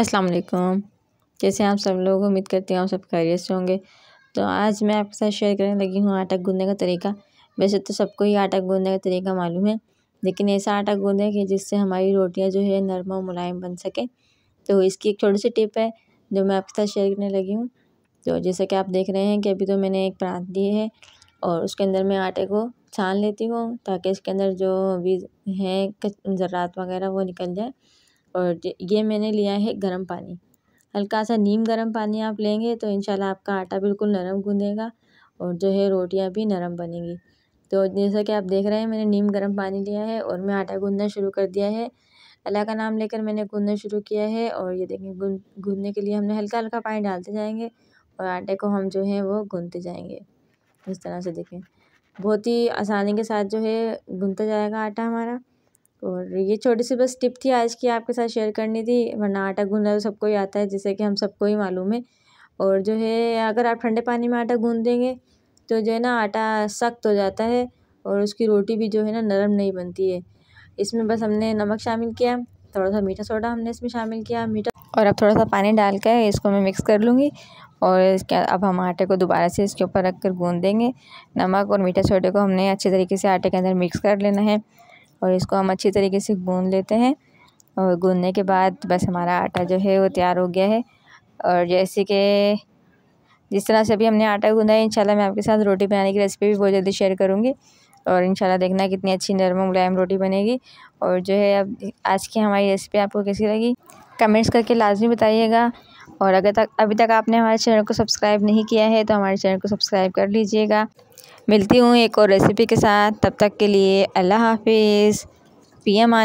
अस्सलाम वालेकुम कैसे आप सब लोग उम्मीद करती हूँ आप सब खैरियत से होंगे तो आज मैं आपके साथ शेयर करने लगी हूँ आटा गूंदने का तरीका वैसे तो सबको ही आटा गूंदने का तरीका मालूम है लेकिन ऐसा आटा गूंदे कि जिससे हमारी रोटियाँ जो है नरम और मुलायम बन सके तो इसकी एक छोटी सी टिप है जो मैं आपके साथ शेयर करने लगी हूँ तो जैसा कि आप देख रहे हैं कि अभी तो मैंने एक परात दी है और उसके अंदर मैं आटे को छान लेती हूँ ताकि इसके अंदर जो भी हैं जरात वगैरह वो निकल जाए और ये मैंने लिया है गर्म पानी हल्का सा नीम गर्म पानी आप लेंगे तो इन आपका आटा बिल्कुल नरम गूँधेगा और जो है रोटियाँ भी नरम बनेंगी तो जैसा कि आप देख रहे हैं मैंने नीम गर्म पानी लिया है और मैं आटा गूँधना शुरू कर दिया है अल्लाह का नाम लेकर मैंने गूँधना शुरू किया है और ये देखें गूँधने के लिए हमने हल्का हल्का पानी डालते जाएंगे और आटे को हम जो है वो गूँधते जाएंगे इस तरह से देखें बहुत ही आसानी के साथ जो है गूँधता जाएगा आटा हमारा और ये छोटी सी बस टिप थी आज की आपके साथ शेयर करनी थी वरना आटा गूंदना तो सबको ही आता है जैसे कि हम सबको ही मालूम है और जो है अगर आप ठंडे पानी में आटा गूंद देंगे तो जो है ना आटा सख्त हो जाता है और उसकी रोटी भी जो है ना नरम नहीं बनती है इसमें बस हमने नमक शामिल किया थोड़ा सा मीठा सोडा हमने इसमें शामिल किया मीठा और अब थोड़ा सा पानी डाल कर इसको मैं मिक्स कर लूँगी और इसके अब हम आटे को दोबारा से इसके ऊपर रख कर गूँध देंगे नमक और मीठा सोडे को हमने अच्छे तरीके से आटे के अंदर मिक्स कर लेना है और इसको हम अच्छी तरीके से गूँध लेते हैं और गूँधने के बाद बस हमारा आटा जो है वो तैयार हो गया है और जैसे कि जिस तरह से अभी हमने आटा गूँधा है इंशाल्लाह मैं आपके साथ रोटी बनाने की रेसिपी भी बहुत जल्दी शेयर करूँगी और इंशाल्लाह देखना कितनी अच्छी नरम मुलायम रोटी बनेगी और जो है अब आज की हमारी रेसिपी आपको कैसी लगी कमेंट्स करके लाजमी बताइएगा और अगर तक अभी तक आपने हमारे चैनल को सब्सक्राइब नहीं किया है तो हमारे चैनल को सब्सक्राइब कर लीजिएगा मिलती हूँ एक और रेसिपी के साथ तब तक के लिए अल्लाह हाफिज़ पी एम